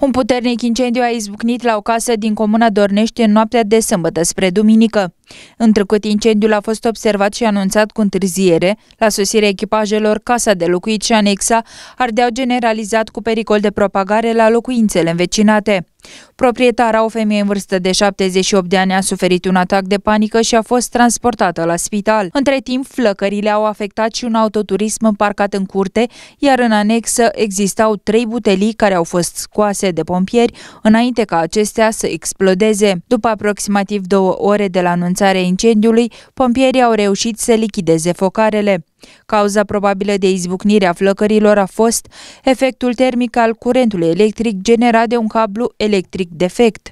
Un puternic incendiu a izbucnit la o casă din comuna Dornești în noaptea de sâmbătă spre duminică. Întrucât incendiul a fost observat și anunțat cu întârziere, la sosirea echipajelor, casa de locuit și anexa ardeau generalizat cu pericol de propagare la locuințele învecinate. Proprietara, o femeie în vârstă de 78 de ani, a suferit un atac de panică și a fost transportată la spital. Între timp, flăcările au afectat și un autoturism parcat în curte, iar în anexă existau trei butelii care au fost scoase de pompieri înainte ca acestea să explodeze. După aproximativ două ore de la anunțarea incendiului, pompierii au reușit să lichideze focarele. Cauza probabilă de izbucnire a flăcărilor a fost efectul termic al curentului electric generat de un cablu electric defect.